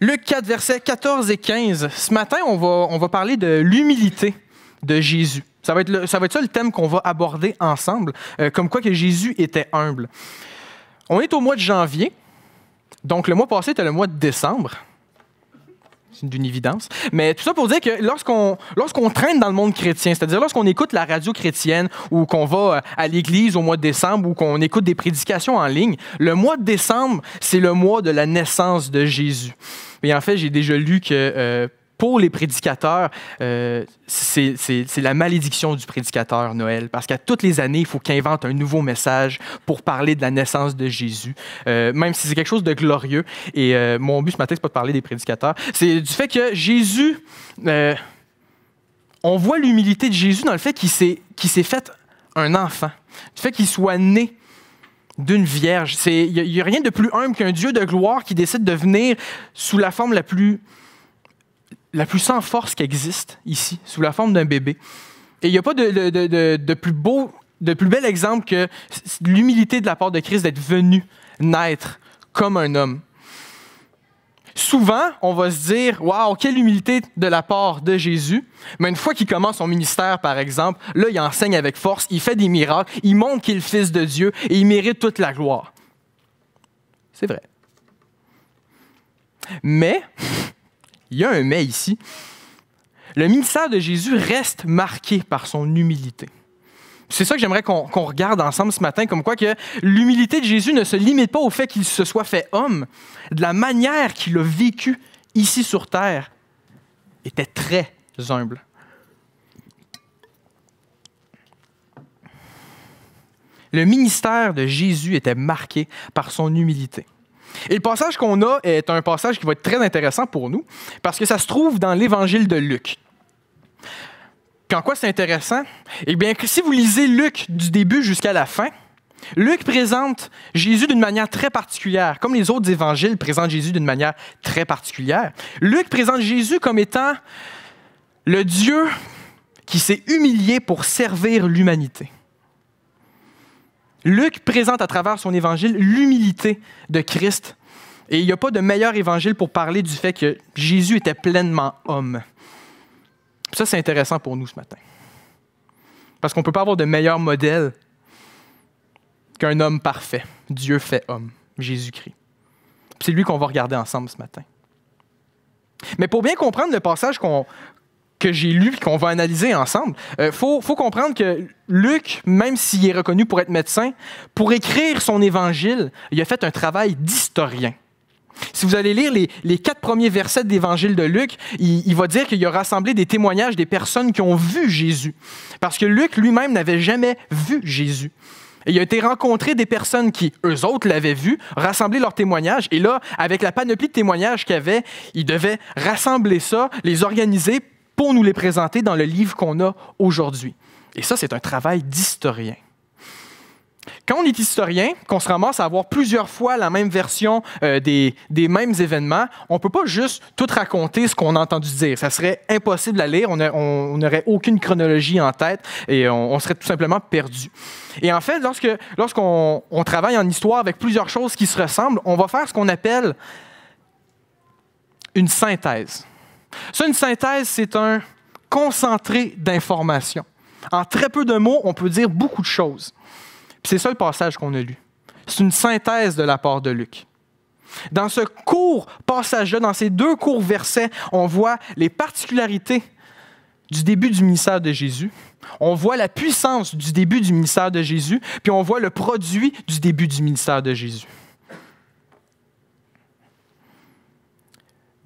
Le 4, versets 14 et 15. Ce matin, on va, on va parler de l'humilité de Jésus. Ça va, être ça va être ça le thème qu'on va aborder ensemble, euh, comme quoi que Jésus était humble. On est au mois de janvier, donc le mois passé était le mois de décembre d'une évidence. Mais tout ça pour dire que lorsqu'on lorsqu'on traîne dans le monde chrétien, c'est-à-dire lorsqu'on écoute la radio chrétienne ou qu'on va euh, à l'église au mois de décembre ou qu'on écoute des prédications en ligne, le mois de décembre, c'est le mois de la naissance de Jésus. Et en fait, j'ai déjà lu que euh, pour les prédicateurs, euh, c'est la malédiction du prédicateur, Noël, parce qu'à toutes les années, il faut qu'il invente un nouveau message pour parler de la naissance de Jésus, euh, même si c'est quelque chose de glorieux. Et euh, mon but ce matin, c'est pas de parler des prédicateurs, c'est du fait que Jésus, on voit l'humilité de Jésus dans le fait qu'il s'est fait un enfant, du fait qu'il soit né d'une vierge. Il n'y a, rien de plus humble qu'un Dieu de gloire qui décide de venir sous la forme la plus la plus sans force qui existe ici, sous la forme d'un bébé. Et il n'y a pas de, plus beau, de plus bel exemple que l'humilité de la part de Christ d'être venu naître comme un homme. Souvent, on va se dire, waouh, quelle humilité de la part de Jésus. Mais une fois qu'il commence son ministère, par exemple, là, il enseigne avec force, il fait des miracles, il montre qu'il est le Fils de Dieu et il mérite toute la gloire. C'est vrai. Mais Il y a un mais ici. Le ministère de Jésus reste marqué par son humilité. C'est ça que j'aimerais qu'on regarde ensemble ce matin, comme quoi que l'humilité de Jésus ne se limite pas au fait qu'il se soit fait homme. De la manière qu'il a vécu ici sur terre, était très humble. Le ministère de Jésus était marqué par son humilité. Et le passage qu'on a est un passage qui va être très intéressant pour nous parce que ça se trouve dans l'Évangile de Luc. Puis en quoi c'est intéressant? Eh bien, si vous lisez Luc du début jusqu'à la fin, Luc présente Jésus d'une manière très particulière, comme les autres évangiles présentent Jésus d'une manière très particulière. Luc présente Jésus comme étant le Dieu qui s'est humilié pour servir l'humanité. Luc présente à travers son évangile l'humilité de Christ. Et il n'y a pas de meilleur évangile pour parler du fait que Jésus était pleinement homme. Ça, c'est intéressant pour nous ce matin. Parce qu'on ne peut pas avoir de meilleur modèle qu'un homme parfait. Dieu fait homme, Jésus-Christ. C'est lui qu'on va regarder ensemble ce matin. Mais pour bien comprendre le passage qu'on que j'ai lu et qu'on va analyser ensemble. Il euh, faut, comprendre que Luc, même s'il est reconnu pour être médecin, pour écrire son évangile, il a fait un travail d'historien. Si vous allez lire les, quatre premiers versets de l'évangile de Luc, il, va dire qu'il a rassemblé des témoignages des personnes qui ont vu Jésus. Parce que Luc lui-même n'avait jamais vu Jésus. il a été rencontré des personnes qui, eux autres, l'avaient vu, rassembler leurs témoignages. Et là, avec la panoplie de témoignages qu'il avait, il devait rassembler ça, les organiser pour nous les présenter dans le livre qu'on a aujourd'hui. Et ça, c'est un travail d'historien. Quand on est historien, qu'on se ramasse à avoir plusieurs fois la même version euh, des, des, mêmes événements, on ne peut pas juste tout raconter ce qu'on a entendu dire. Ça serait impossible à lire, on n'aurait aucune chronologie en tête et on, serait tout simplement perdu. Et en fait, lorsqu'on travaille en histoire avec plusieurs choses qui se ressemblent, on va faire ce qu'on appelle une synthèse. C'est une synthèse, c'est un concentré d'informations. En très peu de mots, on peut dire beaucoup de choses. C'est ça le passage qu'on a lu. C'est une synthèse de la part de Luc. Dans ce court passage-là, dans ces deux courts versets, on voit les particularités du début du ministère de Jésus, on voit la puissance du début du ministère de Jésus, puis on voit le produit du début du ministère de Jésus.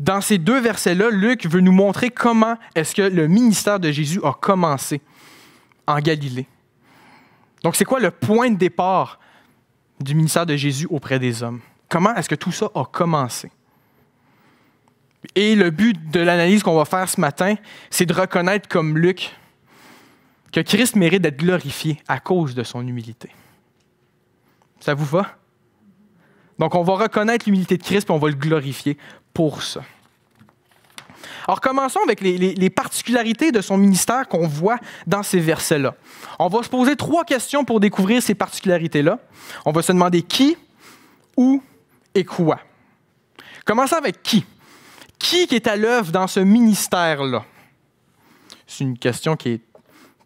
dans ces deux versets-là, Luc veut nous montrer comment est-ce que le ministère de Jésus a commencé en Galilée. Donc, c'est quoi le point de départ du ministère de Jésus auprès des hommes? Comment est-ce que tout ça a commencé? Et le but de l'analyse qu'on va faire ce matin, c'est de reconnaître comme Luc que Christ mérite d'être glorifié à cause de son humilité. Ça vous va? Donc, on va reconnaître l'humilité de Christ et on va le glorifier pour ça. Alors commençons avec les, particularités de son ministère qu'on voit dans ces versets-là. On va se poser trois questions pour découvrir ces particularités-là. On va se demander qui, où et quoi. Commençons avec qui. Qui est à l'œuvre dans ce ministère-là? C'est une question qui est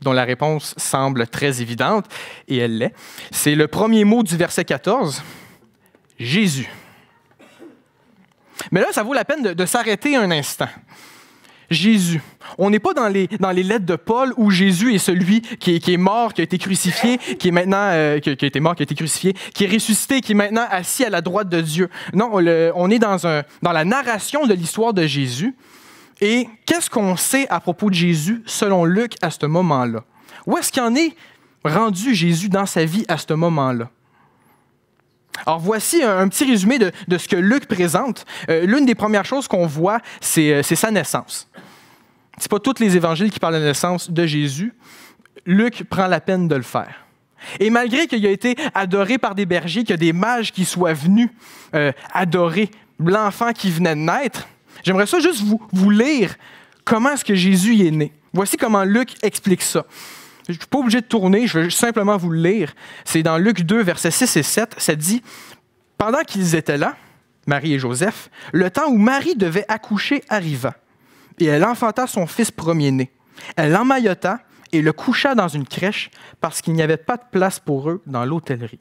dont la réponse semble très évidente, et elle l'est. C'est le premier mot du verset 14, Jésus. Mais là, ça vaut la peine de, s'arrêter un instant. Jésus. On n'est pas dans les, dans les lettres de Paul où Jésus est celui qui est, mort, qui a été crucifié, qui est maintenant euh, qui, a été mort, qui été crucifié, qui est ressuscité, qui est maintenant assis à la droite de Dieu. Non, on, est dans, un, dans la narration de l'histoire de Jésus. Et qu'est-ce qu'on sait à propos de Jésus selon Luc à ce moment-là? Où est-ce qu'il est rendu Jésus dans sa vie à ce moment-là? Alors voici un, petit résumé de, ce que Luc présente. Euh, l'une des premières choses qu'on voit, c'est euh, sa naissance. Ce pas tous les évangiles qui parlent de la naissance de Jésus. Luc prend la peine de le faire. Et malgré qu'il a été adoré par des bergers, qu'il y a des mages qui soient venus euh, adorer l'enfant qui venait de naître, j'aimerais ça juste vous, vous lire comment est-ce que Jésus est né. Voici comment Luc explique ça. Je ne suis pas obligé de tourner, je vais simplement vous le lire. C'est dans Luc 2, versets 6 et 7. Ça dit Pendant qu'ils étaient là, Marie et Joseph, le temps où Marie devait accoucher arriva. Et elle enfanta son fils premier-né. Elle l'emmaillota et le coucha dans une crèche parce qu'il n'y avait pas de place pour eux dans l'hôtellerie.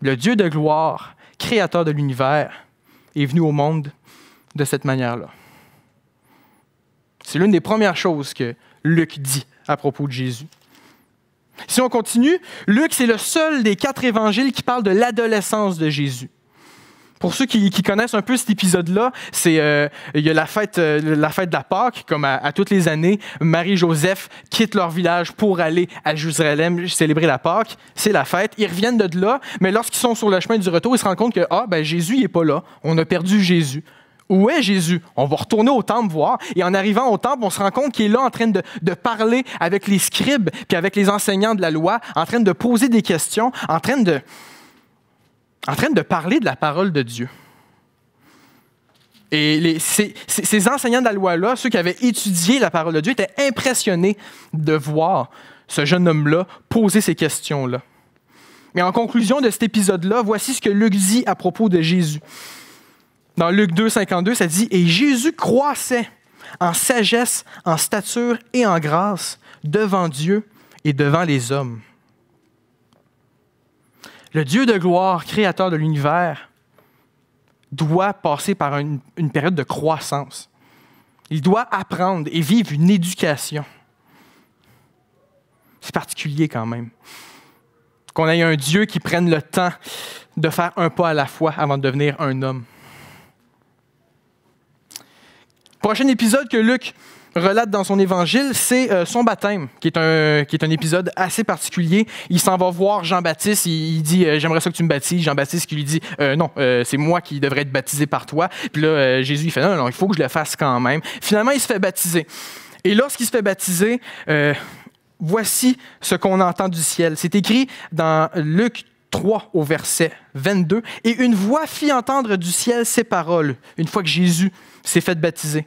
Le Dieu de gloire, créateur de l'univers, est venu au monde de cette manière-là. C'est l'une des premières choses que Luc dit à propos de Jésus. Si on continue, Luc, c'est le seul des quatre évangiles qui parle de l'adolescence de Jésus. Pour ceux qui, connaissent un peu cet épisode-là, c'est euh, il y a euh, la fête, de la Pâque, comme à, toutes les années, Marie-Joseph quitte leur village pour aller à Jérusalem célébrer la Pâque. C'est la fête. Ils reviennent de là, mais lorsqu'ils sont sur le chemin du retour, ils se rendent compte que ah ben, Jésus n'est pas là. On a perdu Jésus. Où est Jésus? On va retourner au temple voir. Et en arrivant au temple, on se rend compte qu'il est là en train de, parler avec les scribes, puis avec les enseignants de la loi, en train de poser des questions, en train de, en train de parler de la parole de Dieu. Et ces, ces enseignants de la loi-là, ceux qui avaient étudié la parole de Dieu, étaient impressionnés de voir ce jeune homme-là poser ces questions-là. Mais en conclusion de cet épisode-là, voici ce que Luc dit à propos de Jésus. Dans Luc 2, 52, ça dit Et Jésus croissait en sagesse, en stature et en grâce devant Dieu et devant les hommes. Le Dieu de gloire, créateur de l'univers, doit passer par une, une, période de croissance. Il doit apprendre et vivre une éducation. C'est particulier quand même. Qu'on ait un Dieu qui prenne le temps de faire un pas à la fois avant de devenir un homme. Prochain épisode que Luc relate dans son évangile, c'est euh, son baptême, qui est, un, qui est un épisode assez particulier. Il s'en va voir Jean-Baptiste, il, dit euh, J'aimerais ça que tu me baptises. Jean-Baptiste qui lui dit euh, Non, c'est moi qui devrais être baptisé par toi. Puis là, Jésus, il fait non, non, il faut que je le fasse quand même. Finalement, il se fait baptiser. Et lorsqu'il se fait baptiser, voici ce qu'on entend du ciel. C'est écrit dans Luc 3 au verset 22. Et une voix fit entendre du ciel ces paroles, une fois que Jésus s'est fait baptiser.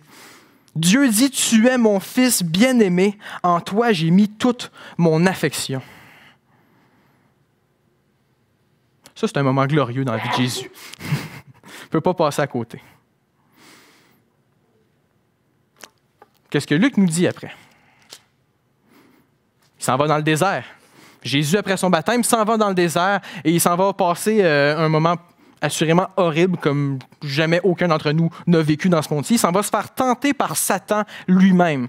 Dieu dit, Tu es mon fils bien-aimé, en toi j'ai mis toute mon affection. Ça, c'est un moment glorieux dans la vie de Jésus. On ne peut pas passer à côté. Qu'est-ce que Luc nous dit après? Il s'en va dans le désert. Jésus, après son baptême, s'en va dans le désert et il s'en va passer euh, un moment assurément horrible comme jamais aucun d'entre nous n'a vécu dans ce monde-ci. Il s'en va se faire tenter par Satan lui-même.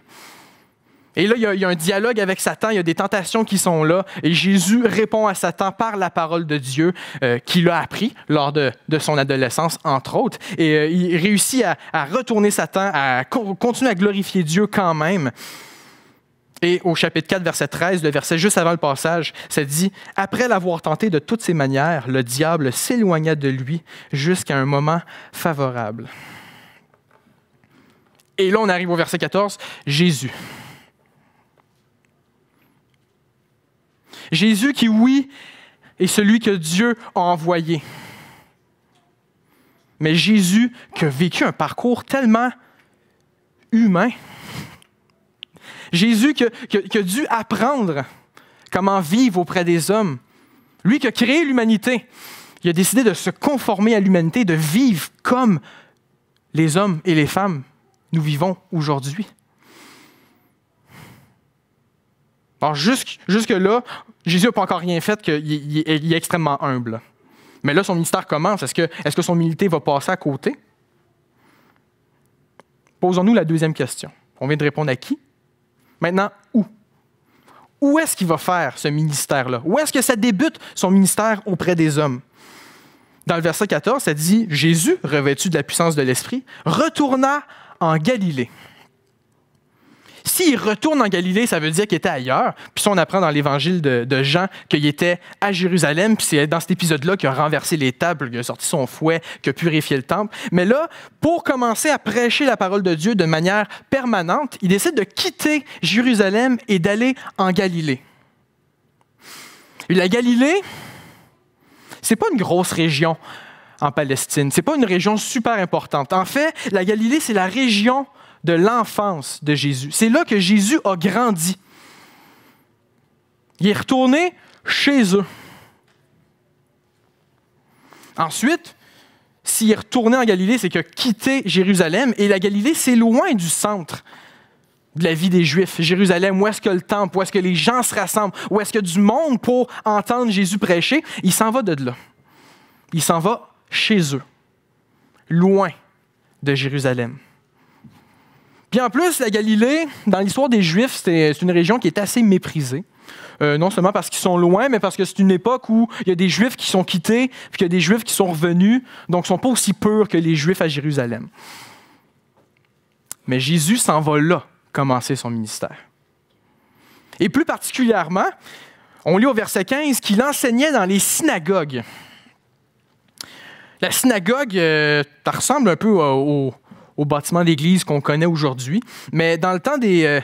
Et là, il y, a, un dialogue avec Satan, il y a des tentations qui sont là, et Jésus répond à Satan par la parole de Dieu qui euh, qu'il a appris lors de, son adolescence, entre autres. Et euh, il réussit à, retourner Satan, à continuer à glorifier Dieu quand même. Et au chapitre 4, verset 13, le verset juste avant le passage, ça dit Après l'avoir tenté de toutes ses manières, le diable s'éloigna de lui jusqu'à un moment favorable. Et là, on arrive au verset 14, Jésus. Jésus qui, oui, est celui que Dieu a envoyé. Mais Jésus qui a vécu un parcours tellement humain, Jésus qui a, dû apprendre comment vivre auprès des hommes. Lui qui a créé l'humanité, il a décidé de se conformer à l'humanité, de vivre comme les hommes et les femmes nous vivons aujourd'hui. Alors jusque, jusque-là, Jésus n'a pas encore rien fait, qu'il il, est extrêmement humble. Mais là, son ministère commence. Est-ce que, est-ce que son humilité va passer à côté? Posons-nous la deuxième question. On vient de répondre à qui? Maintenant, où? Où est-ce qu'il va faire ce ministère-là? Où est-ce que ça débute son ministère auprès des hommes? Dans le verset 14, ça dit Jésus, revêtu de la puissance de l'Esprit, retourna en Galilée. S'il retourne en Galilée, ça veut dire qu'il était ailleurs. Puis ça, on apprend dans l'évangile de, Jean qu'il était à Jérusalem. Puis c'est dans cet épisode-là qu'il a renversé les tables, qu'il a sorti son fouet, qu'il a purifié le temple. Mais là, pour commencer à prêcher la parole de Dieu de manière permanente, il décide de quitter Jérusalem et d'aller en Galilée. Et la Galilée, c'est pas une grosse région en Palestine. C'est pas une région super importante. En fait, la Galilée, c'est la région de l'enfance de Jésus. C'est là que Jésus a grandi. Il est retourné chez eux. Ensuite, s'il est retourné en Galilée, c'est qu'il a quitté Jérusalem. Et la Galilée, c'est loin du centre de la vie des Juifs. Jérusalem, où est-ce que le temple, où est-ce que les gens se rassemblent, où est-ce que du monde pour entendre Jésus prêcher, il s'en va de là. Il s'en va chez eux, loin de Jérusalem en plus, la Galilée, dans l'histoire des Juifs, c'est une région qui est assez méprisée. Euh, non seulement parce qu'ils sont loin, mais parce que c'est une époque où il y a des Juifs qui sont quittés, puis il y a des Juifs qui sont revenus, donc ils ne sont pas aussi purs que les Juifs à Jérusalem. Mais Jésus s'en va là commencer son ministère. Et plus particulièrement, on lit au verset 15 qu'il enseignait dans les synagogues. La synagogue, euh, ça ressemble un peu au, au bâtiment d'église qu'on connaît aujourd'hui. Mais dans le temps, euh,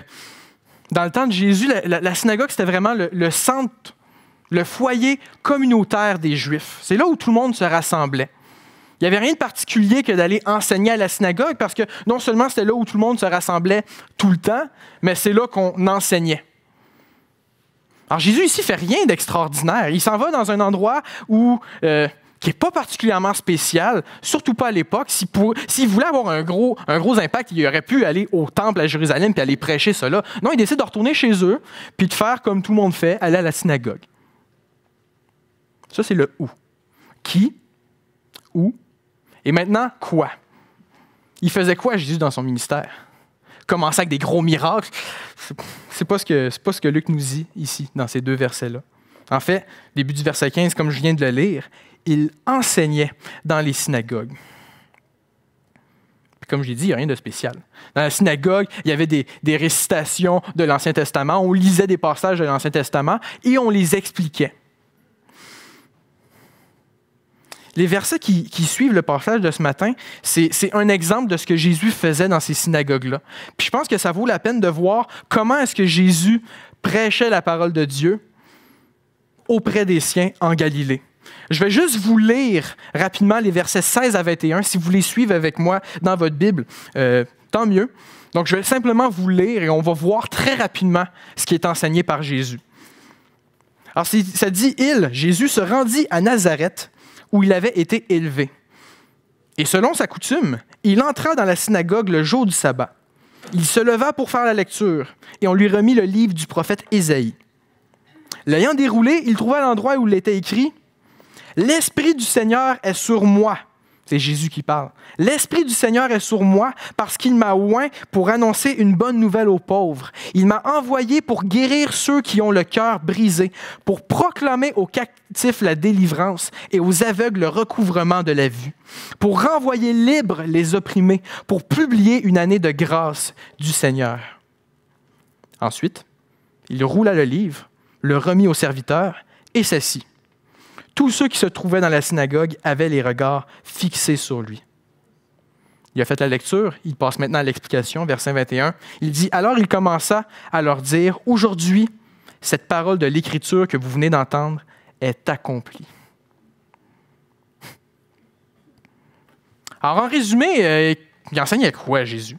de Jésus, la, synagogue, c'était vraiment le, centre, le foyer communautaire des Juifs. C'est là où tout le monde se rassemblait. Il n'y avait rien de particulier que d'aller enseigner à la synagogue parce que non seulement c'était là où tout le monde se rassemblait tout le temps, mais c'est là qu'on enseignait. Alors Jésus ici fait rien d'extraordinaire. Il s'en va dans un endroit où euh, qui n'est pas particulièrement spécial, surtout pas à l'époque. S'il voulait avoir un gros, un gros impact, il aurait pu aller au temple à Jérusalem puis aller prêcher cela. Non, il décide de retourner chez eux puis de faire comme tout le monde fait, aller à la synagogue. Ça, c'est le où. Qui, où, et maintenant quoi. Il faisait quoi Jésus dans son ministère? Commençait avec des gros miracles. C'est pas ce que c'est pas ce que Luc nous dit ici dans ces deux versets-là. En fait, début du verset 15, comme je viens de le lire, il enseignait dans les synagogues. comme je l'ai dit, il n'y a rien de spécial. Dans la synagogue, il y avait des, récitations de l'Ancien Testament, on lisait des passages de l'Ancien Testament et on les expliquait. Les versets qui, suivent le passage de ce matin, c'est un exemple de ce que Jésus faisait dans ces synagogues-là. Puis je pense que ça vaut la peine de voir comment est-ce que Jésus prêchait la parole de Dieu auprès des siens en Galilée. Je vais juste vous lire rapidement les versets 16 à 21, si vous les suivez avec moi dans votre Bible, euh, tant mieux. Donc je vais simplement vous lire et on va voir très rapidement ce qui est enseigné par Jésus. Alors ça dit, il, Jésus se rendit à Nazareth, où il avait été élevé. Et selon sa coutume, il entra dans la synagogue le jour du sabbat. Il se leva pour faire la lecture, et on lui remit le livre du prophète Ésaïe. L'ayant déroulé, il trouva l'endroit où il était écrit L'Esprit du Seigneur est sur moi. C'est Jésus qui parle. L'Esprit du Seigneur est sur moi parce qu'il m'a oint pour annoncer une bonne nouvelle aux pauvres. Il m'a envoyé pour guérir ceux qui ont le cœur brisé, pour proclamer aux captifs la délivrance et aux aveugles le recouvrement de la vue, pour renvoyer libres les opprimés, pour publier une année de grâce du Seigneur. Ensuite, il roula le livre, le remit au serviteur et s'assit. Tous ceux qui se trouvaient dans la synagogue avaient les regards fixés sur lui. Il a fait la lecture, il passe maintenant à l'explication, verset 21. Il dit Alors il commença à leur dire Aujourd'hui, cette parole de l'Écriture que vous venez d'entendre est accomplie. Alors en résumé, euh, il il à quoi Jésus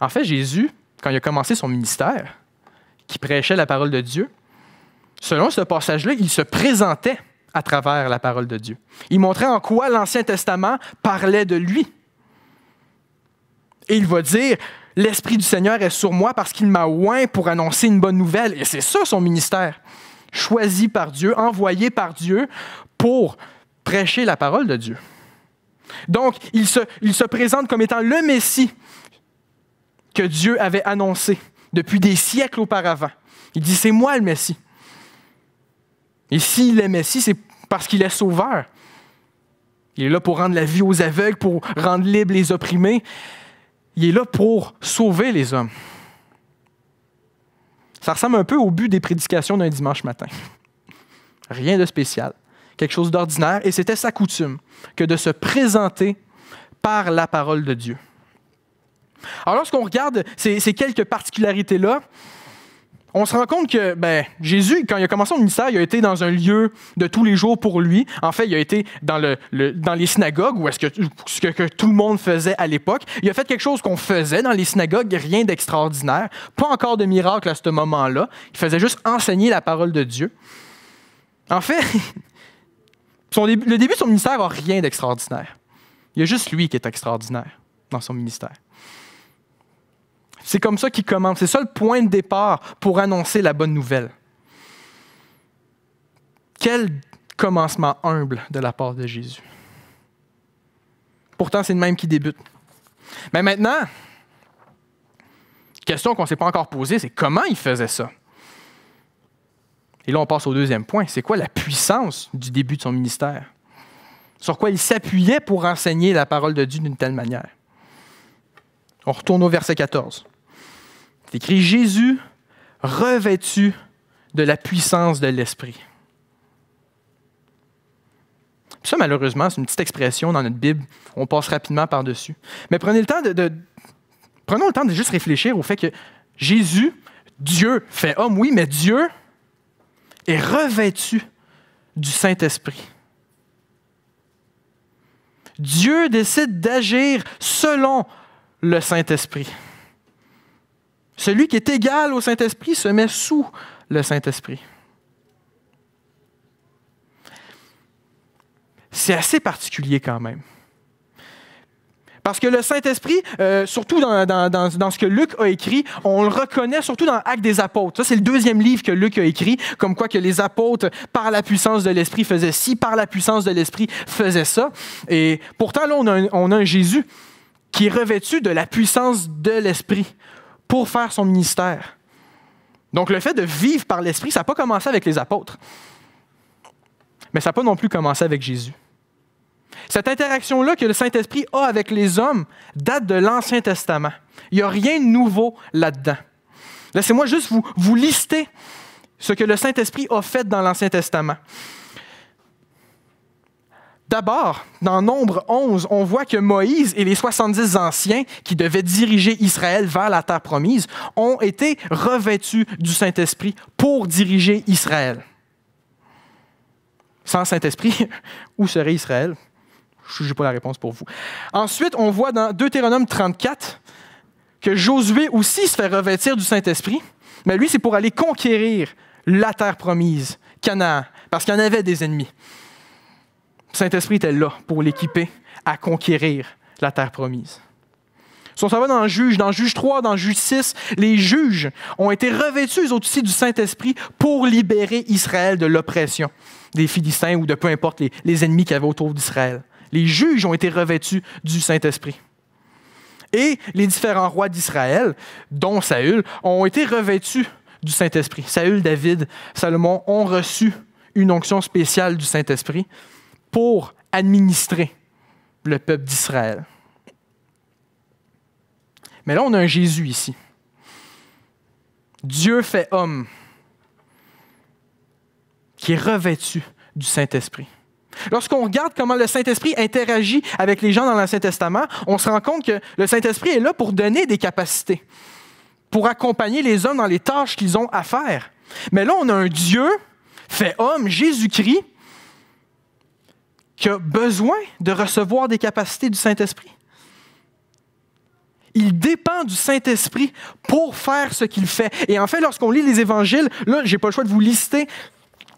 En fait, Jésus, quand il a commencé son ministère, qui prêchait la parole de Dieu, Selon ce passage-là, il se présentait à travers la parole de Dieu. Il montrait en quoi l'Ancien Testament parlait de lui. Et il va dire, l'Esprit du Seigneur est sur moi parce qu'il m'a oint pour annoncer une bonne nouvelle. Et c'est ça son ministère, choisi par Dieu, envoyé par Dieu pour prêcher la parole de Dieu. Donc, il se, il se présente comme étant le Messie que Dieu avait annoncé depuis des siècles auparavant. Il dit, c'est moi le Messie. Et s'il est Messie, c'est parce qu'il est sauveur. Il est là pour rendre la vie aux aveugles, pour rendre libres les opprimés. Il est là pour sauver les hommes. Ça ressemble un peu au but des prédications d'un dimanche matin. Rien de spécial, quelque chose d'ordinaire, et c'était sa coutume que de se présenter par la parole de Dieu. Alors lorsqu'on regarde ces, ces quelques particularités-là, on se rend compte que ben, Jésus, quand il a commencé son ministère, il a été dans un lieu de tous les jours pour lui. En fait, il a été dans, le, dans les synagogues, où est-ce que, tout le monde faisait à l'époque. Il a fait quelque chose qu'on faisait dans les synagogues, rien d'extraordinaire. Pas encore de miracle à ce moment-là. Il faisait juste enseigner la parole de Dieu. En fait, son, le début de son ministère n'a rien d'extraordinaire. Il y a juste lui qui est extraordinaire dans son ministère. C'est comme ça qu'il commence. C'est ça le point de départ pour annoncer la bonne nouvelle. Quel commencement humble de la part de Jésus. Pourtant, c'est le même qui débute. Mais maintenant, question qu'on ne s'est pas encore posée, c'est comment il faisait ça? Et là, on passe au deuxième point. C'est quoi la puissance du début de son ministère? Sur quoi il s'appuyait pour enseigner la parole de Dieu d'une telle manière? On retourne au verset 14. C'est écrit Jésus revêtu de la puissance de l'Esprit. Ça, malheureusement, c'est une petite expression dans notre Bible. On passe rapidement par-dessus. Mais prenez le temps de, prenons le temps de juste réfléchir au fait que Jésus, Dieu, fait homme, oui, mais Dieu est revêtu du Saint-Esprit. Dieu décide d'agir selon le Saint-Esprit. Celui qui est égal au Saint-Esprit se met sous le Saint-Esprit. C'est assez particulier quand même. Parce que le Saint-Esprit, euh, surtout dans, ce que Luc a écrit, on le reconnaît surtout dans Actes des apôtres. Ça, c'est le deuxième livre que Luc a écrit, comme quoi que les apôtres, par la puissance de l'Esprit, faisaient ci, par la puissance de l'Esprit, faisaient ça. Et pourtant, là, on a on a un Jésus qui est revêtu de la puissance de l'Esprit pour faire son ministère. Donc le fait de vivre par l'Esprit, ça n'a pas commencé avec les apôtres, mais ça n'a pas non plus commencé avec Jésus. Cette interaction-là que le Saint-Esprit a avec les hommes date de l'Ancien Testament. Il n'y a rien de nouveau là-dedans. Laissez-moi juste vous, vous lister ce que le Saint-Esprit a fait dans l'Ancien Testament. D'abord, dans Nombre 11, on voit que Moïse et les 70 anciens qui devaient diriger Israël vers la terre promise ont été revêtus du Saint-Esprit pour diriger Israël. Sans Saint-Esprit, où serait Israël? Je n'ai pas la réponse pour vous. Ensuite, on voit dans Deutéronome 34 que Josué aussi se fait revêtir du Saint-Esprit, mais lui, c'est pour aller conquérir la terre promise, Canaan, parce qu'il y en avait des ennemis. Saint-Esprit était là pour l'équiper à conquérir la terre promise. Si on s'en va dans le juge, dans le juge 3, dans le juge 6, les juges ont été revêtus, aussi, du Saint-Esprit pour libérer Israël de l'oppression des Philistins ou de peu importe les, les ennemis qu'il y avait autour d'Israël. Les juges ont été revêtus du Saint-Esprit. Et les différents rois d'Israël, dont Saül, ont été revêtus du Saint-Esprit. Saül, David, Salomon ont reçu une onction spéciale du Saint-Esprit pour administrer le peuple d'Israël. Mais là, on a un Jésus ici. Dieu fait homme, qui est revêtu du Saint-Esprit. Lorsqu'on regarde comment le Saint-Esprit interagit avec les gens dans l'Ancien Testament, on se rend compte que le Saint-Esprit est là pour donner des capacités, pour accompagner les hommes dans les tâches qu'ils ont à faire. Mais là, on a un Dieu fait homme, Jésus-Christ, qui a besoin de recevoir des capacités du Saint-Esprit. Il dépend du Saint-Esprit pour faire ce qu'il fait. Et en fait, lorsqu'on lit les évangiles, là, n'ai pas le choix de vous lister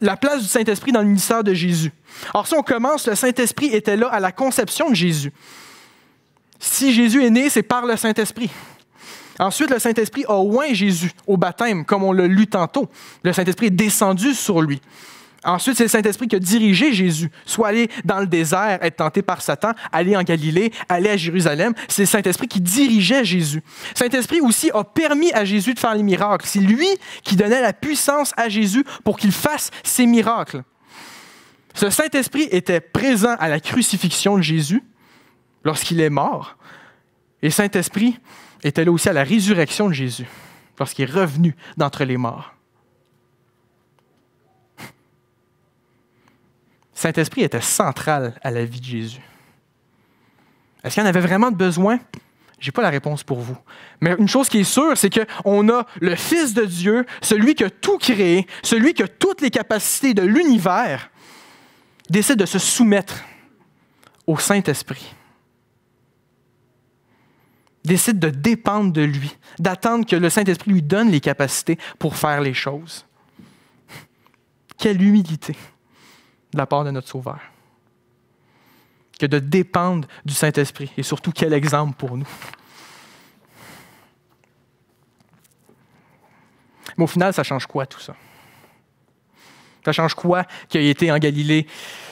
la place du Saint-Esprit dans le ministère de Jésus. Alors, si on commence, le Saint-Esprit était là à la conception de Jésus. Si Jésus est né, c'est par le Saint-Esprit. Ensuite, le Saint-Esprit a oint Jésus au baptême, comme on l'a lu tantôt. Le Saint-Esprit est descendu sur lui. Ensuite, c'est le Saint-Esprit qui a dirigé Jésus, soit aller dans le désert, être tenté par Satan, aller en Galilée, aller à Jérusalem. C'est le Saint-Esprit qui dirigeait Jésus. Saint-Esprit aussi a permis à Jésus de faire les miracles. C'est lui qui donnait la puissance à Jésus pour qu'il fasse ses miracles. Ce Saint-Esprit était présent à la crucifixion de Jésus lorsqu'il est mort. Et Saint-Esprit était là aussi à la résurrection de Jésus lorsqu'il est revenu d'entre les morts. Saint-Esprit était central à la vie de Jésus. Est-ce qu'il en avait vraiment besoin? n'ai pas la réponse pour vous. Mais une chose qui est sûre, c'est qu'on a le Fils de Dieu, celui qui a tout créé, celui qui a toutes les capacités de l'univers, décide de se soumettre au Saint-Esprit. Décide de dépendre de lui, d'attendre que le Saint-Esprit lui donne les capacités pour faire les choses. Quelle humilité! de la part de notre Sauveur que de dépendre du Saint-Esprit. Et surtout, quel exemple pour nous. Mais au final, ça change quoi tout ça? Ça change quoi qu'il ait été en Galilée,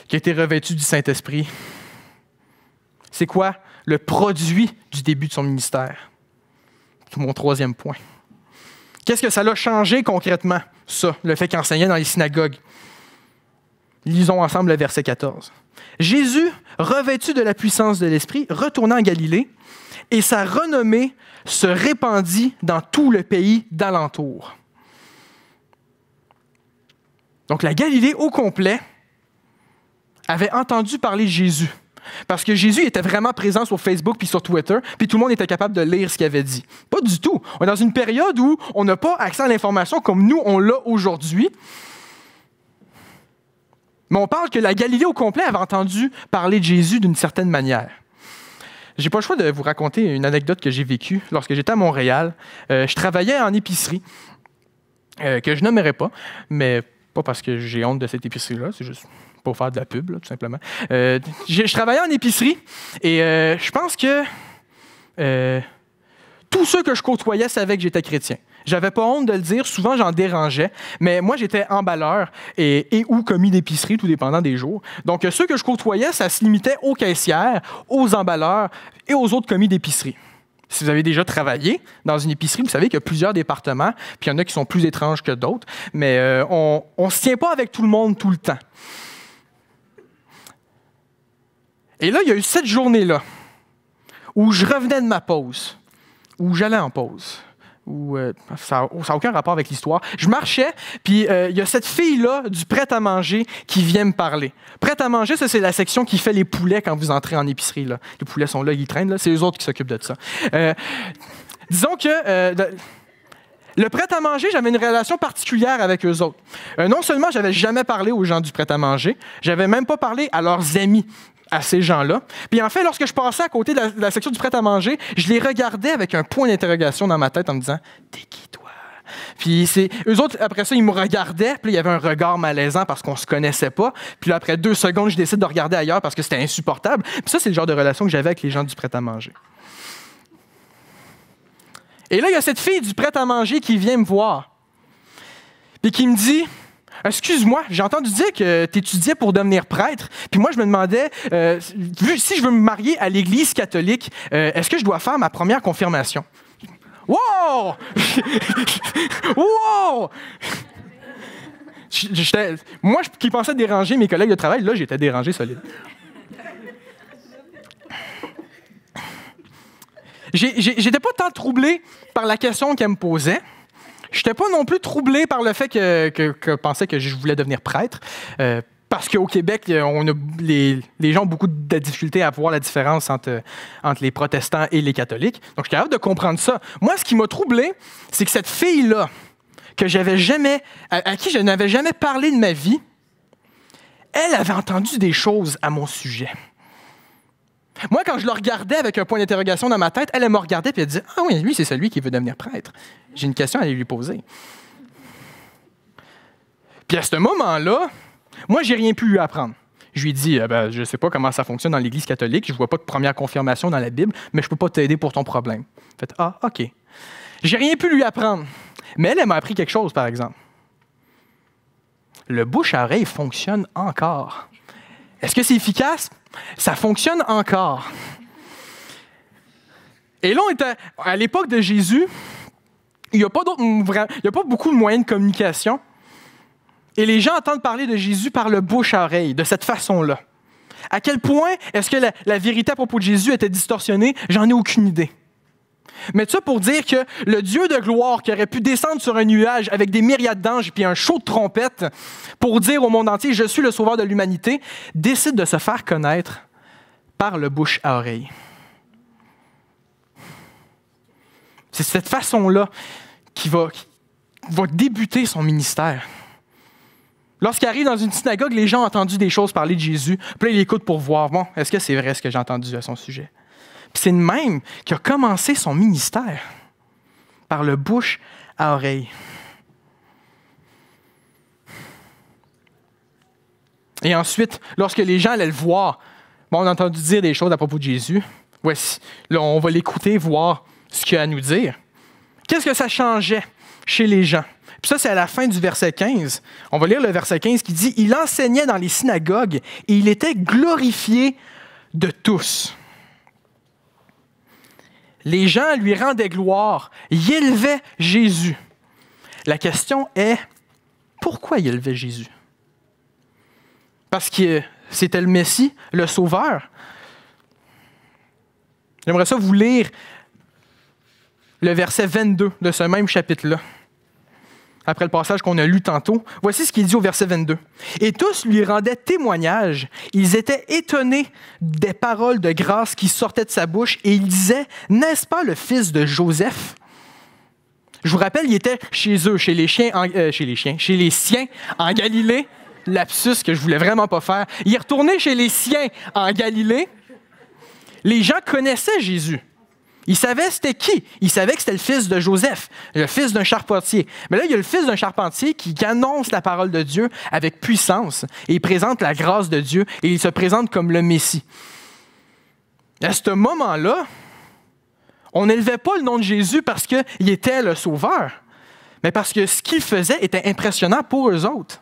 qu'il ait été revêtu du Saint-Esprit? C'est quoi le produit du début de son ministère? C'est mon troisième point. Qu'est-ce que ça l'a changé concrètement, ça, le fait qu'il enseignait dans les synagogues? Lisons ensemble le verset 14. Jésus, revêtu de la puissance de l'Esprit, retourna en Galilée et sa renommée se répandit dans tout le pays d'alentour. Donc la Galilée au complet avait entendu parler de Jésus. Parce que Jésus était vraiment présent sur Facebook puis sur Twitter, puis tout le monde était capable de lire ce qu'il avait dit. Pas du tout. On est dans une période où on n'a pas accès à l'information comme nous, on l'a aujourd'hui. Mais on parle que la Galilée au complet avait entendu parler de Jésus d'une certaine manière. J'ai pas le choix de vous raconter une anecdote que j'ai vécue lorsque j'étais à Montréal. Euh, je travaillais en épicerie, euh, que je nommerai pas, mais pas parce que j'ai honte de cette épicerie-là, c'est juste pour faire de la pub, tout simplement. Euh, je, je, travaillais en épicerie et je pense que tous ceux que je côtoyais savaient que j'étais chrétien. J'avais pas honte de le dire, souvent j'en dérangeais, mais moi j'étais emballeur et, ou commis d'épicerie, tout dépendant des jours. Donc ceux que je côtoyais, ça se limitait aux caissières, aux emballeurs et aux autres commis d'épicerie. Si vous avez déjà travaillé dans une épicerie, vous savez qu'il y a plusieurs départements, puis il y en a qui sont plus étranges que d'autres, mais euh, on ne se tient pas avec tout le monde tout le temps. Et là, il y a eu cette journée-là où je revenais de ma pause, où j'allais en pause. Euh, ça n'a aucun rapport avec l'histoire. Je marchais, puis euh, il y a cette fille-là du prêt-à-manger qui vient me parler. Prêt-à-manger, ça, c'est la section qui fait les poulets quand vous entrez en épicerie. Là. Les poulets sont là, ils traînent, là. c'est eux autres qui s'occupent de ça. Euh, disons que... le prêt-à-manger, j'avais une relation particulière avec eux autres. non seulement j'avais jamais parlé aux gens du prêt-à-manger, j'avais même pas parlé à leurs amis à ces gens-là. Puis en fait, lorsque je passais à côté de la, section du prêt à manger, je les regardais avec un point d'interrogation dans ma tête en me disant T'es qui toi puis c'est eux autres après ça ils me regardaient, puis il y avait un regard malaisant parce qu'on se connaissait pas. Puis après deux secondes, je décide de regarder ailleurs parce que c'était insupportable. Puis ça c'est le genre de relation que j'avais avec les gens du prêt à manger. Et là, il y a cette fille du prêt à manger qui vient me voir. Puis qui me dit Excuse-moi, j'ai entendu dire que tu étudiais pour devenir prêtre. Puis moi, je me demandais, euh, si je veux me marier à l'Église catholique, euh, est-ce que je dois faire ma première confirmation? Wow! wow! moi, qui pensais déranger mes collègues de travail, là, j'étais dérangé solide. J'étais pas tant troublé par la question qu'elle me posait. J'étais pas non plus troublé par le fait que, je pensais que je voulais devenir prêtre. Euh, parce qu'au Québec, euh, on les, gens ont beaucoup de difficultés à voir la différence euh, entre, les protestants et les catholiques. Donc, je suis capable de comprendre ça. Moi, ce qui m'a troublé, c'est que cette fille-là, que j'avais jamais, à, qui je n'avais jamais parlé de ma vie, elle avait entendu des choses à mon sujet. Moi, quand je le regardais avec un point d'interrogation dans ma tête, elle, m'a me regardait puis elle dit, « Ah oui, lui, c'est celui qui veut devenir prêtre. J'ai une question à lui poser. Puis à ce moment-là, moi, j'ai rien pu lui apprendre. Je lui ai dit, euh, ben, je ne sais pas comment ça fonctionne dans l'Église catholique, je ne vois pas de première confirmation dans la Bible, mais je ne peux pas t'aider pour ton problème. Fait, ah, OK. J'ai rien pu lui apprendre. Mais elle, elle m'a appris quelque chose, par exemple. Le bouche à oreille fonctionne encore. Est-ce que c'est efficace? Ça fonctionne encore. Et là, était à l'époque de Jésus, il n'y a, pas y a pas beaucoup de moyens de communication. Et les gens entendent parler de Jésus par le bouche-oreille, de cette façon-là. À quel point est-ce que la, la, vérité à propos de Jésus était distorsionnée, j'en ai aucune idée. Mais ça pour dire que le Dieu de gloire qui aurait pu descendre sur un nuage avec des myriades d'anges puis un chaud de trompette pour dire au monde entier Je suis le sauveur de l'humanité, décide de se faire connaître par le bouche à oreille. C'est cette façon-là qui va, va débuter son ministère. Lorsqu'il arrive dans une synagogue, les gens ont entendu des choses parler de Jésus. Puis là, ils l'écoutent pour voir, bon, est-ce que c'est vrai ce que j'ai entendu à son sujet? C'est le même qui a commencé son ministère par le bouche à oreille. Et ensuite, lorsque les gens allaient le voir, bon, on a entendu dire des choses à propos de Jésus. Voici, on va l'écouter, voir ce qu'il a à nous dire. Qu'est-ce que ça changeait chez les gens? Puis ça, c'est à la fin du verset 15. On va lire le verset 15 qui dit Il enseignait dans les synagogues et il était glorifié de tous. Les gens lui rendaient gloire. Ils élevaient Jésus. La question est, pourquoi il élevait Jésus? Parce que c'était le Messie, le Sauveur. J'aimerais ça vous lire le verset 22 de ce même chapitre-là après le passage qu'on a lu tantôt, voici ce qu'il dit au verset 22. Et tous lui rendaient témoignage. Ils étaient étonnés des paroles de grâce qui sortaient de sa bouche et ils disaient, n'est-ce pas le fils de Joseph? Je vous rappelle, il était chez eux, chez les chiens, euh, chez les chiens, chez les siens en Galilée. Lapsus que je voulais vraiment pas faire. Il est retourné chez les siens en Galilée. Les gens connaissaient Jésus. Il savait c'était qui. Il savait que c'était le fils de Joseph, le fils d'un charpentier. Mais là, il y a le fils d'un charpentier qui annonce la parole de Dieu avec puissance et il présente la grâce de Dieu et il se présente comme le Messie. À ce moment-là, on n'élevait pas le nom de Jésus parce qu'il était le Sauveur, mais parce que ce qu'il faisait était impressionnant pour eux autres.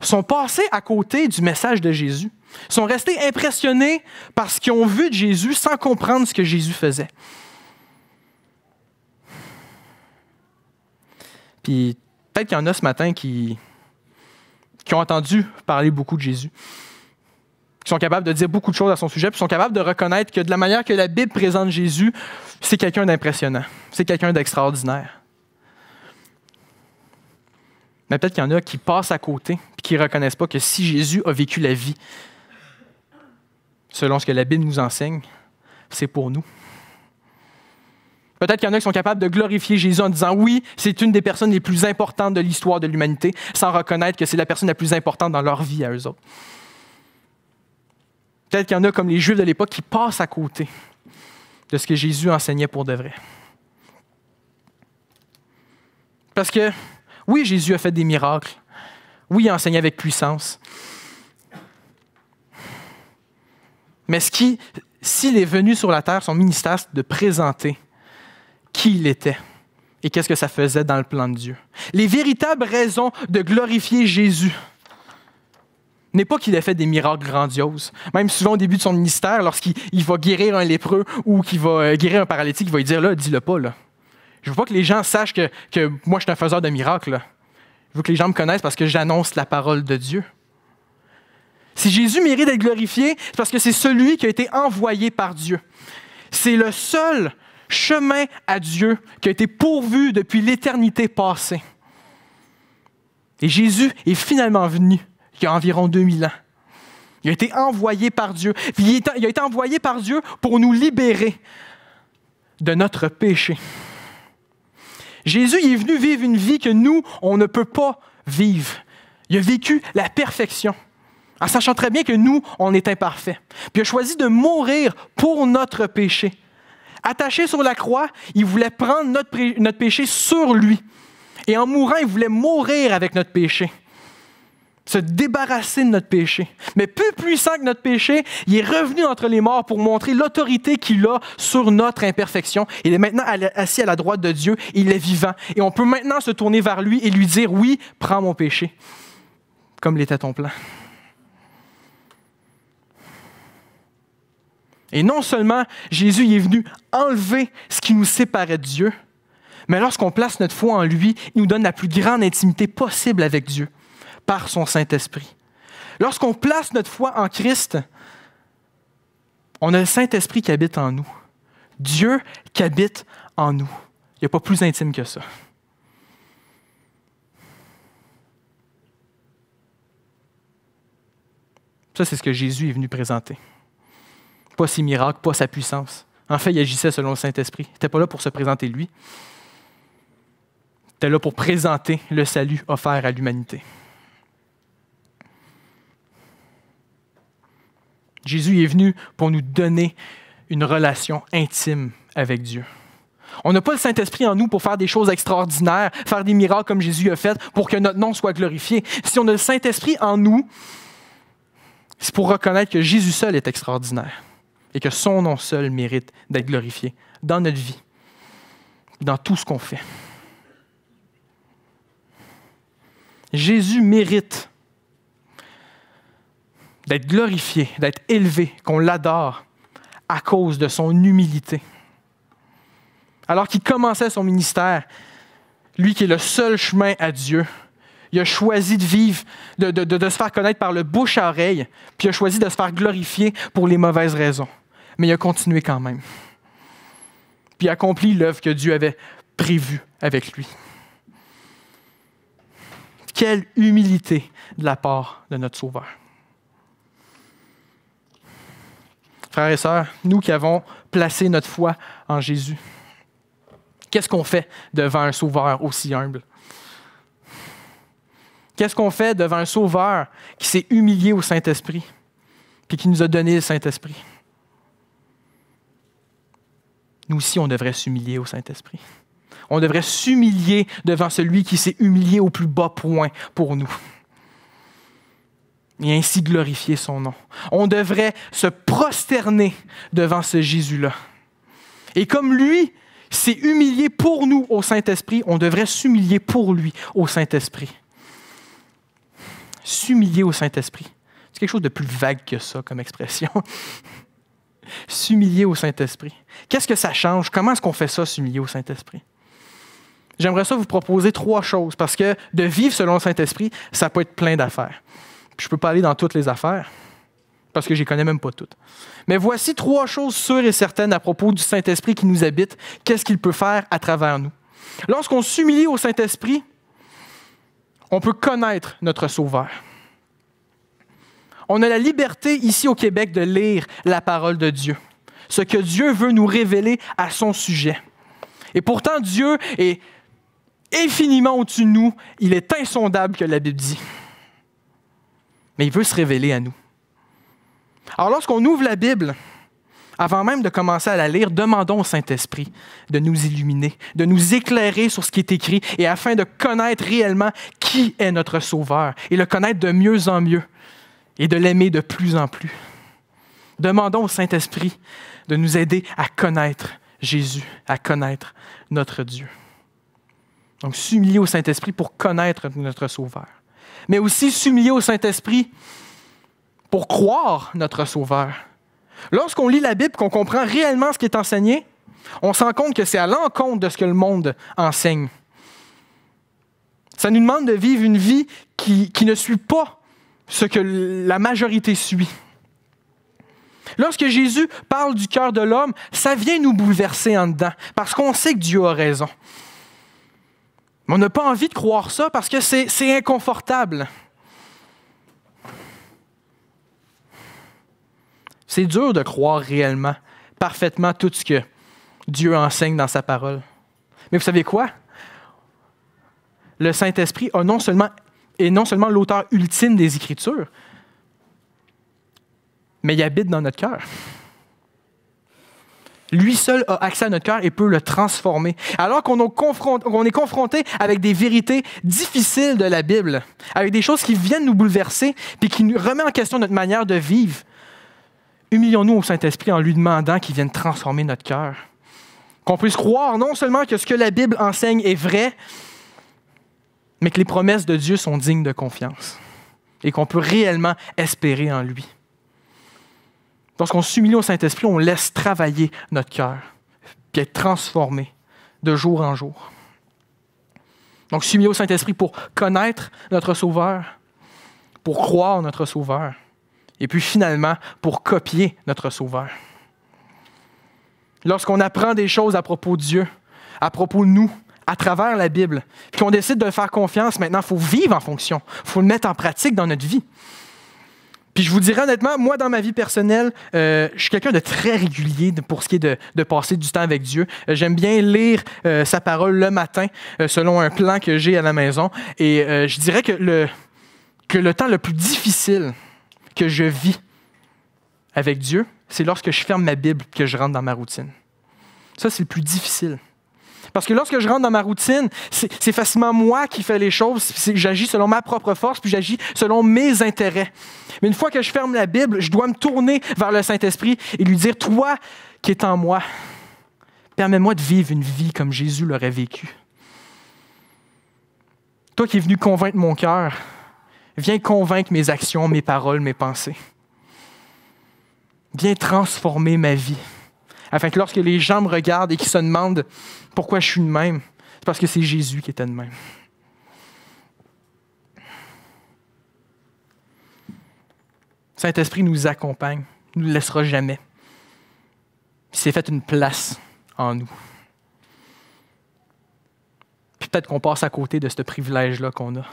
Ils sont passés à côté du message de Jésus sont restés impressionnés parce qu'ils ont vu de Jésus sans comprendre ce que Jésus faisait. Puis peut-être qu'il y en a ce matin qui, qui ont entendu parler beaucoup de Jésus, qui sont capables de dire beaucoup de choses à son sujet, puis sont capables de reconnaître que de la manière que la Bible présente Jésus, c'est quelqu'un d'impressionnant, c'est quelqu'un d'extraordinaire. Mais peut-être qu'il y en a qui passent à côté, puis qui ne reconnaissent pas que si Jésus a vécu la vie selon ce que la Bible nous enseigne, c'est pour nous. Peut-être qu'il y en a qui sont capables de glorifier Jésus en disant oui, c'est une des personnes les plus importantes de l'histoire de l'humanité, sans reconnaître que c'est la personne la plus importante dans leur vie à eux autres. Peut-être qu'il y en a comme les Juifs de l'époque qui passent à côté de ce que Jésus enseignait pour de vrai. Parce que oui, Jésus a fait des miracles. Oui, il a enseigné avec puissance. Mais qui, s'il est venu sur la terre, son ministère, c'est de présenter qui il était et qu'est-ce que ça faisait dans le plan de Dieu. Les véritables raisons de glorifier Jésus n'est pas qu'il ait fait des miracles grandioses. Même souvent au début de son ministère, lorsqu'il va guérir un lépreux ou qu'il va euh, guérir un paralytique, il va lui dire, là, dis-le pas, là. Je veux pas que les gens sachent que, moi, je suis un faiseur de miracles. Je veux que les gens me connaissent parce que j'annonce la parole de Dieu. Si Jésus mérite d'être glorifié, c'est parce que c'est celui qui a été envoyé par Dieu. C'est le seul chemin à Dieu qui a été pourvu depuis l'éternité passée. Et Jésus est finalement venu il y a environ 2000 ans. Il a été envoyé par Dieu. Il a été envoyé par Dieu pour nous libérer de notre péché. Jésus est venu vivre une vie que nous, on ne peut pas vivre. Il a vécu la perfection en sachant très bien que nous, on est imparfaits. Puis il a choisi de mourir pour notre péché. Attaché sur la croix, il voulait prendre notre, péché sur lui. Et en mourant, il voulait mourir avec notre péché se débarrasser de notre péché. Mais plus puissant que notre péché, il est revenu entre les morts pour montrer l'autorité qu'il a sur notre imperfection. Il est maintenant assis à la droite de Dieu, il est vivant. Et on peut maintenant se tourner vers lui et lui dire, oui, prends mon péché, comme l'était ton plan. Et non seulement Jésus est venu enlever ce qui nous séparait de Dieu, mais lorsqu'on place notre foi en lui, il nous donne la plus grande intimité possible avec Dieu par son Saint-Esprit. Lorsqu'on place notre foi en Christ, on a le Saint-Esprit qui habite en nous. Dieu qui habite en nous. Il n'y a pas plus intime que ça. Ça, c'est ce que Jésus est venu présenter pas ses miracles, pas sa puissance. En fait, il agissait selon le Saint-Esprit. Il n'était pas là pour se présenter lui. Il était là pour présenter le salut offert à l'humanité. Jésus est venu pour nous donner une relation intime avec Dieu. On n'a pas le Saint-Esprit en nous pour faire des choses extraordinaires, faire des miracles comme Jésus a fait pour que notre nom soit glorifié. Si on a le Saint-Esprit en nous, c'est pour reconnaître que Jésus seul est extraordinaire et que son nom seul mérite d'être glorifié dans notre vie, dans tout ce qu'on fait. Jésus mérite d'être glorifié, d'être élevé, qu'on l'adore à cause de son humilité. Alors qu'il commençait son ministère, lui qui est le seul chemin à Dieu, il a choisi de vivre, de, se faire connaître par le bouche à oreille, puis il a choisi de se faire glorifier pour les mauvaises raisons mais il a continué quand même. Puis accompli l'œuvre que Dieu avait prévue avec lui. Quelle humilité de la part de notre Sauveur. Frères et sœurs, nous qui avons placé notre foi en Jésus, qu'est-ce qu'on fait devant un Sauveur aussi humble? Qu'est-ce qu'on fait devant un Sauveur qui s'est humilié au Saint-Esprit, puis qui nous a donné le Saint-Esprit? Nous aussi, on devrait s'humilier au Saint-Esprit. On devrait s'humilier devant celui qui s'est humilié au plus bas point pour nous. Et ainsi glorifier son nom. On devrait se prosterner devant ce Jésus-là. Et comme lui s'est humilié pour nous au Saint-Esprit, on devrait s'humilier pour lui au Saint-Esprit. S'humilier au Saint-Esprit. C'est quelque chose de plus vague que ça comme expression. S'humilier au Saint-Esprit. Qu'est-ce que ça change? Comment est-ce qu'on fait ça, s'humilier au Saint-Esprit? J'aimerais ça vous proposer trois choses, parce que de vivre selon le Saint-Esprit, ça peut être plein d'affaires. Je peux pas aller dans toutes les affaires, parce que je n'y connais même pas toutes. Mais voici trois choses sûres et certaines à propos du Saint-Esprit qui nous habite. Qu'est-ce qu'il peut faire à travers nous? Lorsqu'on s'humilie au Saint-Esprit, on peut connaître notre Sauveur. On a la liberté ici au Québec de lire la parole de Dieu, ce que Dieu veut nous révéler à son sujet. Et pourtant, Dieu est infiniment au-dessus de nous. Il est insondable que la Bible dit. Mais il veut se révéler à nous. Alors lorsqu'on ouvre la Bible, avant même de commencer à la lire, demandons au Saint-Esprit de nous illuminer, de nous éclairer sur ce qui est écrit, et afin de connaître réellement qui est notre Sauveur, et le connaître de mieux en mieux, et de l'aimer de plus en plus. Demandons au Saint-Esprit de nous aider à connaître Jésus, à connaître notre Dieu. Donc, s'humilier au Saint-Esprit pour connaître notre Sauveur. Mais aussi s'humilier au Saint-Esprit pour croire notre Sauveur. Lorsqu'on lit la Bible, qu'on comprend réellement ce qui est enseigné, on se rend compte que c'est à l'encontre de ce que le monde enseigne. Ça nous demande de vivre une vie qui, qui ne suit pas ce que la majorité suit. Lorsque Jésus parle du cœur de l'homme, ça vient nous bouleverser en dedans, parce qu'on sait que Dieu a raison. Mais on n'a pas envie de croire ça parce que c'est inconfortable. C'est dur de croire réellement, parfaitement tout ce que Dieu enseigne dans sa parole. Mais vous savez quoi? Le Saint-Esprit a non seulement et non seulement l'auteur ultime des Écritures, mais il habite dans notre cœur. Lui seul a accès à notre cœur et peut le transformer. Alors qu'on est confronté avec des vérités difficiles de la Bible, avec des choses qui viennent nous bouleverser puis qui nous remettent en question notre manière de vivre, humilions-nous au Saint-Esprit en lui demandant qu'il vienne transformer notre cœur. Qu'on puisse croire non seulement que ce que la Bible enseigne est vrai, mais que les promesses de Dieu sont dignes de confiance et qu'on peut réellement espérer en lui. Lorsqu'on s'humilie au Saint-Esprit, on laisse travailler notre cœur, puis être transformé de jour en jour. Donc, s'humilier au Saint-Esprit pour connaître notre Sauveur, pour croire notre Sauveur, et puis finalement pour copier notre Sauveur. Lorsqu'on apprend des choses à propos de Dieu, à propos de nous, à travers la Bible, puis qu'on décide de faire confiance, maintenant, il faut vivre en fonction, il faut le mettre en pratique dans notre vie. Puis je vous dirais honnêtement, moi, dans ma vie personnelle, euh, je suis quelqu'un de très régulier pour ce qui est de, passer du temps avec Dieu. Euh, j'aime bien lire euh, sa parole le matin, selon un plan que j'ai à la maison. Et je dirais que le, que le temps le plus difficile que je vis avec Dieu, c'est lorsque je ferme ma Bible que je rentre dans ma routine. Ça, c'est le plus difficile. Parce que lorsque je rentre dans ma routine, c'est facilement moi qui fais les choses, j'agis selon ma propre force, puis j'agis selon mes intérêts. Mais une fois que je ferme la Bible, je dois me tourner vers le Saint-Esprit et lui dire, toi qui es en moi, permets-moi de vivre une vie comme Jésus l'aurait vécue. Toi qui es venu convaincre mon cœur, viens convaincre mes actions, mes paroles, mes pensées. Viens transformer ma vie afin que lorsque les gens me regardent et qu'ils se demandent pourquoi je suis le même, c'est parce que c'est Jésus qui était le même. Saint-Esprit nous accompagne, ne nous laissera jamais. Il s'est fait une place en nous. peut-être qu'on passe à côté de ce privilège-là qu'on a.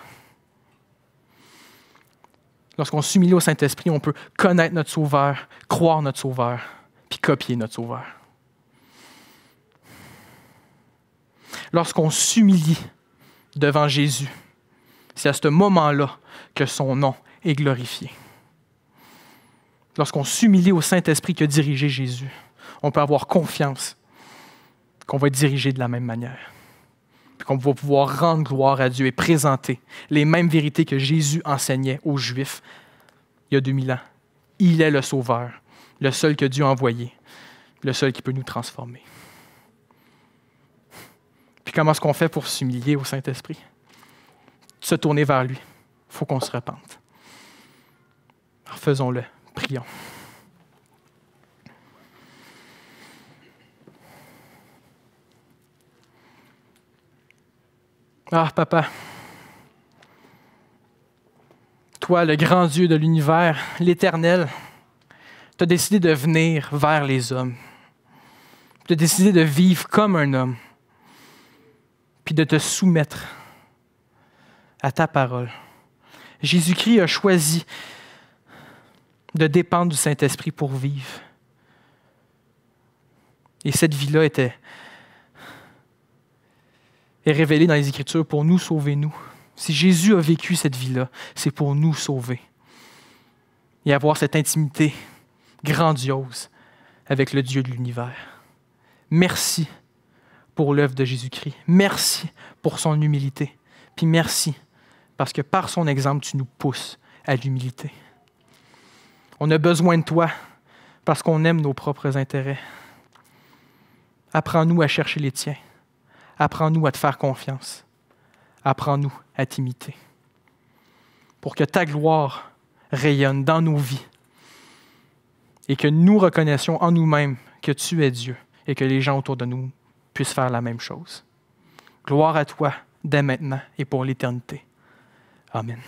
Lorsqu'on s'humilie au Saint-Esprit, on peut connaître notre Sauveur, croire notre Sauveur, copier notre Sauveur. Lorsqu'on s'humilie devant Jésus, c'est à ce moment-là que son nom est glorifié. Lorsqu'on s'humilie au Saint-Esprit qui a dirigé Jésus, on peut avoir confiance qu'on va être dirigé de la même manière, qu'on va pouvoir rendre gloire à Dieu et présenter les mêmes vérités que Jésus enseignait aux Juifs il y a 2000 ans. Il est le Sauveur, le seul que Dieu a envoyé, le seul qui peut nous transformer. Puis comment est-ce qu'on fait pour s'humilier au Saint-Esprit? Se tourner vers lui. Il faut qu'on se repente. Faisons-le. Prions. Ah, papa, toi, le grand Dieu de l'univers, l'éternel, tu as décidé de venir vers les hommes. Tu as décidé de vivre comme un homme, puis de te soumettre à ta parole. Jésus-Christ a choisi de dépendre du Saint-Esprit pour vivre. Et cette vie-là était est révélée dans les Écritures pour nous sauver, nous. Si Jésus a vécu cette vie-là, c'est pour nous sauver et avoir cette intimité grandiose avec le Dieu de l'univers. Merci pour l'œuvre de Jésus-Christ. Merci pour son humilité. Puis merci parce que par son exemple, tu nous pousses à l'humilité. On a besoin de toi parce qu'on aime nos propres intérêts. Apprends-nous à chercher les tiens. Apprends-nous à te faire confiance. Apprends-nous à t'imiter. Pour que ta gloire rayonne dans nos vies et que nous reconnaissions en nous-mêmes que tu es Dieu et que les gens autour de nous puissent faire la même chose. Gloire à toi dès maintenant et pour l'éternité. Amen.